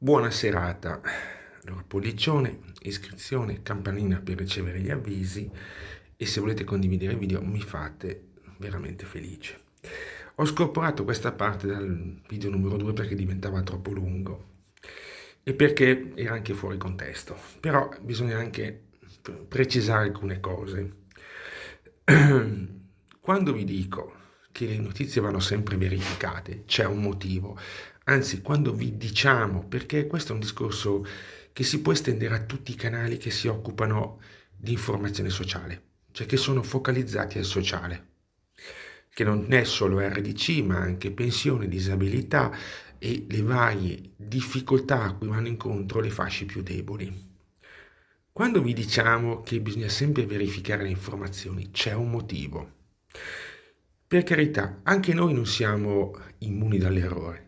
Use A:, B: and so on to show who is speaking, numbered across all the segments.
A: Buona serata. Allora, pollicione, iscrizione, campanina per ricevere gli avvisi e se volete condividere il video mi fate veramente felice. Ho scorporato questa parte dal video numero 2 perché diventava troppo lungo e perché era anche fuori contesto, però bisogna anche precisare alcune cose. Quando vi dico che le notizie vanno sempre verificate, c'è un motivo anzi quando vi diciamo, perché questo è un discorso che si può estendere a tutti i canali che si occupano di informazione sociale, cioè che sono focalizzati al sociale, che non è solo RDC, ma anche pensione, disabilità e le varie difficoltà a cui vanno incontro le fasce più deboli. Quando vi diciamo che bisogna sempre verificare le informazioni, c'è un motivo. Per carità, anche noi non siamo immuni dall'errore.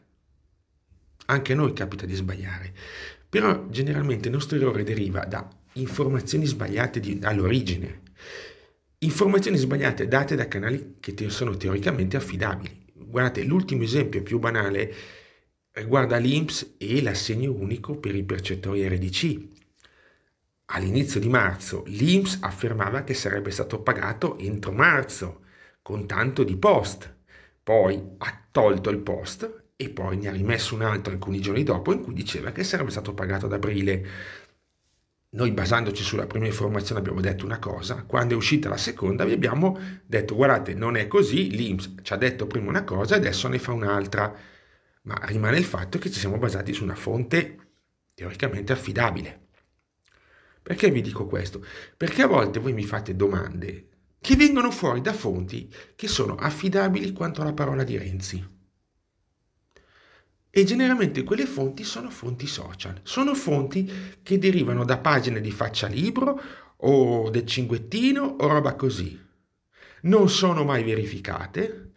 A: Anche a noi capita di sbagliare, però generalmente il nostro errore deriva da informazioni sbagliate di, all'origine, informazioni sbagliate date da canali che te sono teoricamente affidabili. Guardate, l'ultimo esempio più banale riguarda l'INPS e l'assegno unico per i percettori RDC. All'inizio di marzo l'INPS affermava che sarebbe stato pagato entro marzo con tanto di post. Poi ha tolto il post e poi ne ha rimesso un altro alcuni giorni dopo in cui diceva che sarebbe stato pagato ad aprile. Noi basandoci sulla prima informazione abbiamo detto una cosa, quando è uscita la seconda vi abbiamo detto guardate non è così, l'Inps ci ha detto prima una cosa e adesso ne fa un'altra, ma rimane il fatto che ci siamo basati su una fonte teoricamente affidabile. Perché vi dico questo? Perché a volte voi mi fate domande che vengono fuori da fonti che sono affidabili quanto alla parola di Renzi e generalmente quelle fonti sono fonti social, sono fonti che derivano da pagine di faccia libro o del cinguettino o roba così. Non sono mai verificate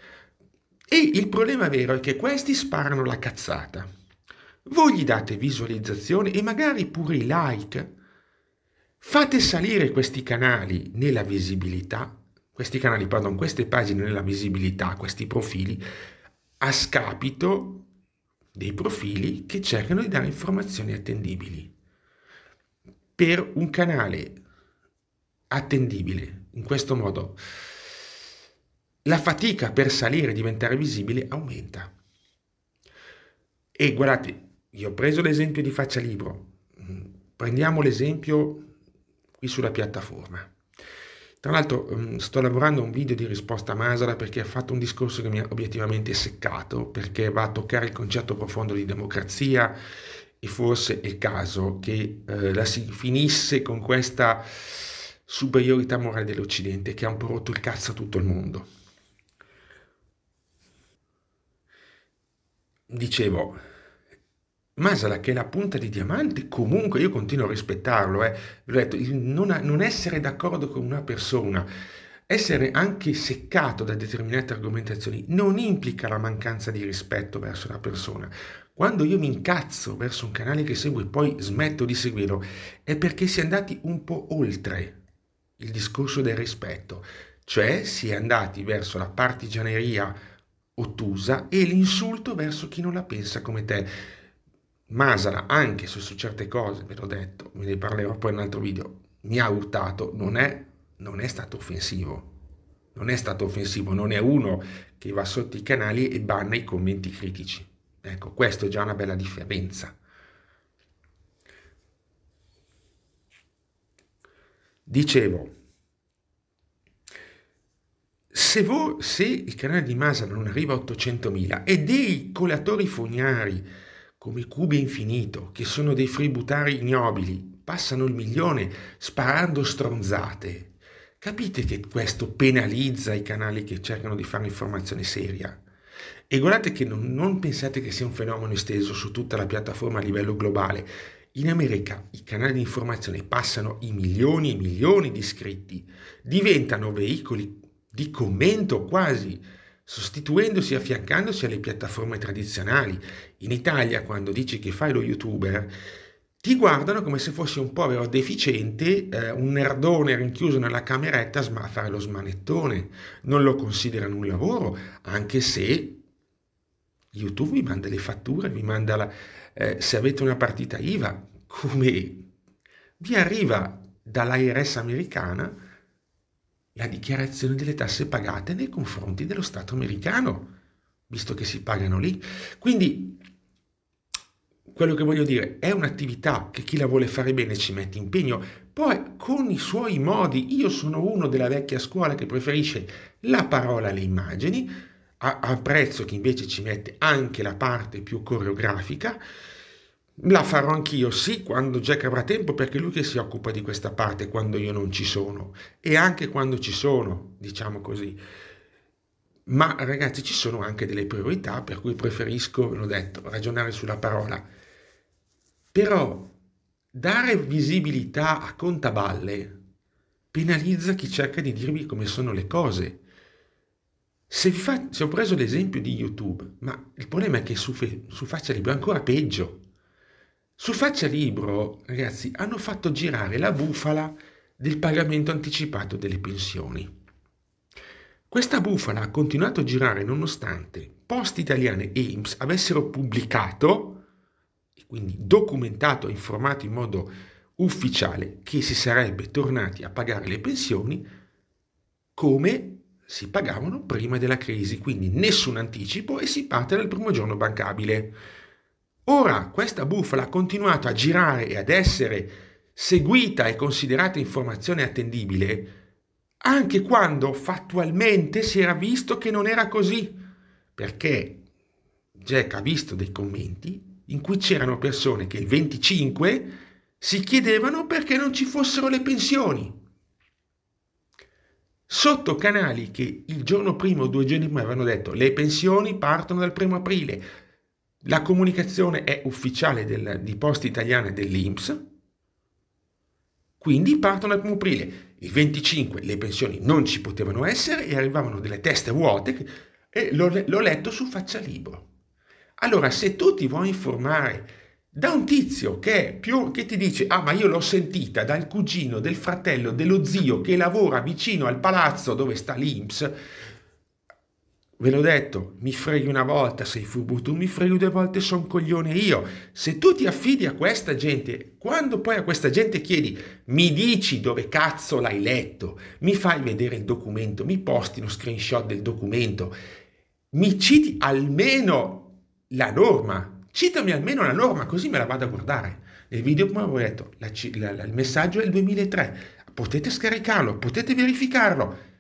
A: e il problema vero è che questi sparano la cazzata. Voi gli date visualizzazione e magari pure i like. Fate salire questi canali nella visibilità, questi canali, pardon, queste pagine nella visibilità, questi profili, a scapito dei profili che cercano di dare informazioni attendibili. Per un canale attendibile, in questo modo, la fatica per salire e diventare visibile aumenta. E guardate, io ho preso l'esempio di Faccia Libro, mm, prendiamo l'esempio qui sulla piattaforma. Tra l'altro ehm, sto lavorando a un video di risposta a Masala perché ha fatto un discorso che mi ha obiettivamente seccato, perché va a toccare il concetto profondo di democrazia e forse è il caso che eh, la si finisse con questa superiorità morale dell'Occidente che ha un po' rotto il cazzo a tutto il mondo. Dicevo, Masala che è la punta di diamante, comunque io continuo a rispettarlo, eh. detto, non, non essere d'accordo con una persona, essere anche seccato da determinate argomentazioni non implica la mancanza di rispetto verso una persona. Quando io mi incazzo verso un canale che seguo e poi smetto di seguirlo, è perché si è andati un po' oltre il discorso del rispetto, cioè si è andati verso la partigianeria ottusa e l'insulto verso chi non la pensa come te Masala, anche se su certe cose, ve l'ho detto, ve ne parlerò poi in un altro video, mi ha urtato, non è, non è stato offensivo. Non è stato offensivo, non è uno che va sotto i canali e banna i commenti critici. Ecco, questo è già una bella differenza. Dicevo, se, voi, se il canale di Masala non arriva a 800.000 e dei colatori fognari come Cube Infinito, che sono dei fributari ignobili, passano il milione sparando stronzate. Capite che questo penalizza i canali che cercano di fare informazione seria. E guardate che non, non pensate che sia un fenomeno esteso su tutta la piattaforma a livello globale. In America i canali di informazione passano i milioni e milioni di iscritti, diventano veicoli di commento quasi sostituendosi e affiancandosi alle piattaforme tradizionali. In Italia, quando dici che fai lo youtuber, ti guardano come se fossi un povero deficiente, eh, un nerdone rinchiuso nella cameretta a fare lo smanettone. Non lo considerano un lavoro, anche se YouTube vi manda le fatture, vi manda la, eh, se avete una partita IVA, come vi arriva dall'ARS americana la dichiarazione delle tasse pagate nei confronti dello Stato americano, visto che si pagano lì. Quindi quello che voglio dire è un'attività che chi la vuole fare bene ci mette impegno, poi con i suoi modi, io sono uno della vecchia scuola che preferisce la parola alle immagini, apprezzo chi invece ci mette anche la parte più coreografica, la farò anch'io, sì, quando Jack avrà tempo, perché lui che si occupa di questa parte quando io non ci sono e anche quando ci sono, diciamo così. Ma ragazzi, ci sono anche delle priorità, per cui preferisco, ve l'ho detto, ragionare sulla parola. Però dare visibilità a contaballe penalizza chi cerca di dirvi come sono le cose. Se, fa, se ho preso l'esempio di YouTube, ma il problema è che su, su Faccia Libera è ancora peggio su Faccia Libro, ragazzi, hanno fatto girare la bufala del pagamento anticipato delle pensioni. Questa bufala ha continuato a girare nonostante Post Italiane e IMSS avessero pubblicato, e quindi documentato e informato in modo ufficiale, che si sarebbe tornati a pagare le pensioni come si pagavano prima della crisi, quindi nessun anticipo e si parte dal primo giorno bancabile. Ora questa bufala ha continuato a girare e ad essere seguita e considerata informazione attendibile anche quando fattualmente si era visto che non era così, perché Jack ha visto dei commenti in cui c'erano persone che il 25 si chiedevano perché non ci fossero le pensioni. Sotto canali che il giorno prima o due giorni prima avevano detto le pensioni partono dal primo aprile, la comunicazione è ufficiale del, di Poste Italiane e dell'Inps, quindi partono dal primo aprile. Il 25 le pensioni non ci potevano essere e arrivavano delle teste vuote e l'ho, l'ho letto su Faccia Libro. Allora, se tu ti vuoi informare da un tizio che, è più, che ti dice, ah ma io l'ho sentita dal cugino, del fratello, dello zio che lavora vicino al palazzo dove sta l'Inps, Ve l'ho detto, mi freghi una volta, sei furbo tu, mi freghi due volte, sono coglione io. Se tu ti affidi a questa gente, quando poi a questa gente chiedi, mi dici dove cazzo l'hai letto, mi fai vedere il documento, mi posti uno screenshot del documento, mi citi almeno la norma, citami almeno la norma, così me la vado a guardare. Nel video, come avevo detto, la, la, la, il messaggio è il 2003, potete scaricarlo, potete verificarlo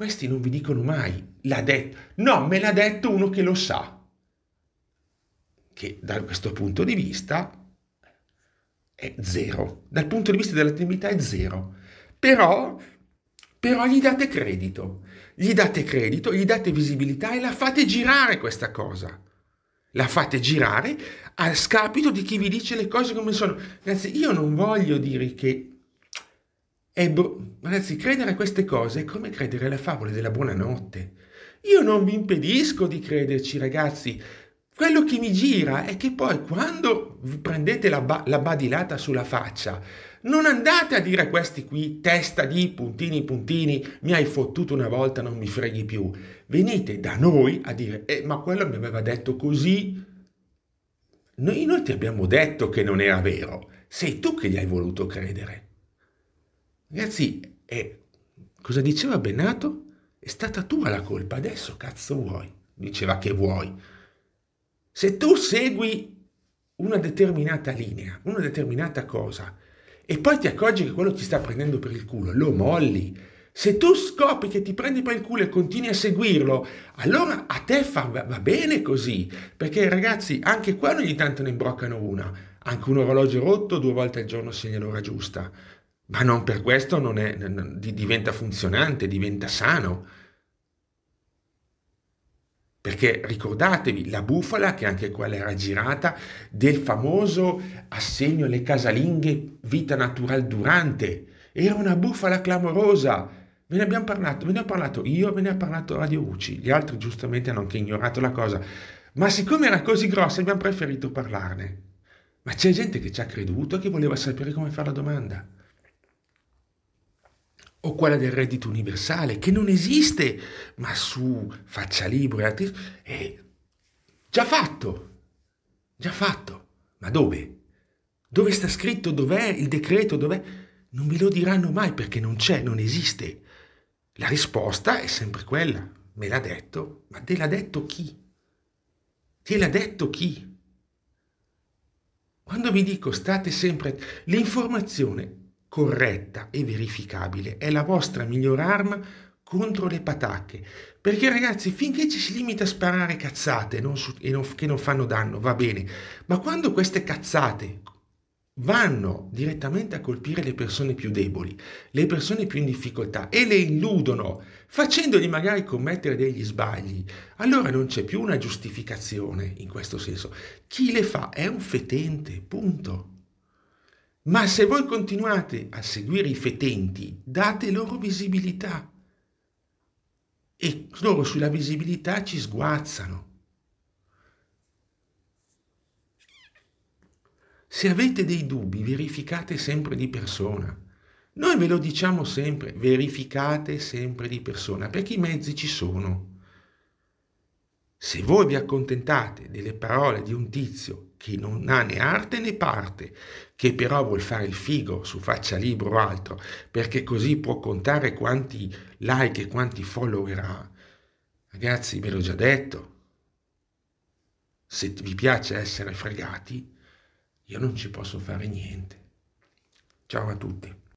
A: questi non vi dicono mai, l'ha detto. No, me l'ha detto uno che lo sa. Che da questo punto di vista è zero. Dal punto di vista dell'attività è zero. Però, però gli date credito. Gli date credito, gli date visibilità e la fate girare questa cosa. La fate girare a scapito di chi vi dice le cose come sono. Ragazzi, io non voglio dire che è bo- Ragazzi, credere a queste cose è come credere alle favole della buonanotte. Io non vi impedisco di crederci, ragazzi. Quello che mi gira è che poi quando vi prendete la, ba- la badilata sulla faccia, non andate a dire a questi qui testa di puntini puntini, mi hai fottuto una volta, non mi freghi più. Venite da noi a dire, eh, ma quello mi aveva detto così. Noi, noi ti abbiamo detto che non era vero, sei tu che gli hai voluto credere. Ragazzi, eh, cosa diceva Bennato? È stata tua la colpa, adesso cazzo vuoi? Diceva che vuoi. Se tu segui una determinata linea, una determinata cosa, e poi ti accorgi che quello ti sta prendendo per il culo, lo molli. Se tu scopri che ti prendi per il culo e continui a seguirlo, allora a te fa, va bene così, perché ragazzi anche qua ogni tanto ne imbroccano una, anche un orologio rotto due volte al giorno segna l'ora giusta ma non per questo non è, diventa funzionante, diventa sano. Perché ricordatevi la bufala, che anche quella era girata, del famoso assegno alle casalinghe vita natural durante. Era una bufala clamorosa. Ve ne abbiamo parlato, ve ne ho parlato io, ve ne ha parlato Radio Uci. Gli altri giustamente hanno anche ignorato la cosa. Ma siccome era così grossa, abbiamo preferito parlarne. Ma c'è gente che ci ha creduto e che voleva sapere come fare la domanda o quella del reddito universale, che non esiste, ma su faccia libera è già fatto, già fatto. Ma dove? Dove sta scritto? Dov'è il decreto? Dov'è? Non me lo diranno mai perché non c'è, non esiste. La risposta è sempre quella. Me l'ha detto, ma te l'ha detto chi? Te l'ha detto chi? Quando vi dico state sempre... L'informazione corretta e verificabile, è la vostra miglior arma contro le patacche. Perché ragazzi, finché ci si limita a sparare cazzate non su, non, che non fanno danno, va bene, ma quando queste cazzate vanno direttamente a colpire le persone più deboli, le persone più in difficoltà e le illudono, facendogli magari commettere degli sbagli, allora non c'è più una giustificazione in questo senso. Chi le fa è un fetente, punto. Ma se voi continuate a seguire i fetenti, date loro visibilità e loro sulla visibilità ci sguazzano. Se avete dei dubbi, verificate sempre di persona. Noi ve lo diciamo sempre, verificate sempre di persona, perché i mezzi ci sono. Se voi vi accontentate delle parole di un tizio che non ha né arte né parte, che però vuol fare il figo su faccia libro o altro, perché così può contare quanti like e quanti follower ha. Ragazzi, ve l'ho già detto, se vi piace essere fregati, io non ci posso fare niente. Ciao a tutti.